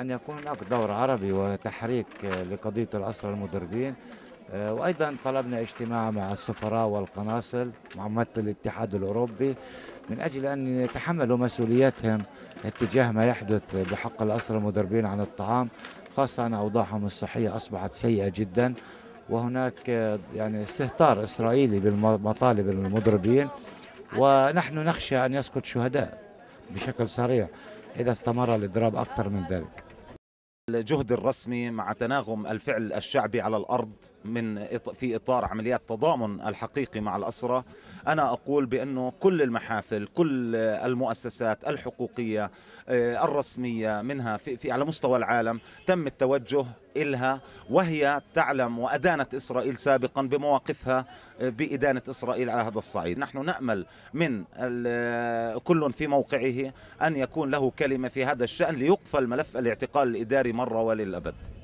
أن يكون هناك دور عربي وتحريك لقضية الأسرى المدربين آه، وأيضا طلبنا اجتماع مع السفراء والقناصل مع ممثل الاتحاد الأوروبي من أجل أن يتحملوا مسؤوليتهم اتجاه ما يحدث بحق الأسرى المدربين عن الطعام خاصة أن أوضاعهم الصحية أصبحت سيئة جدا وهناك آه، يعني استهتار إسرائيلي بالمطالب المدربين ونحن نخشى أن يسقط شهداء بشكل سريع إذا استمر الإضراب أكثر من ذلك الجهد الرسمي مع تناغم الفعل الشعبي على الارض من في اطار عمليات تضامن الحقيقي مع الاسرى انا اقول بانه كل المحافل كل المؤسسات الحقوقيه آه، الرسميه منها في, في على مستوى العالم تم التوجه إلها وهي تعلم وأدانت إسرائيل سابقا بمواقفها آه، بإدانة إسرائيل على هذا الصعيد نحن نأمل من آه، كل في موقعه أن يكون له كلمة في هذا الشأن ليقفل ملف الاعتقال الإداري مرة وللأبد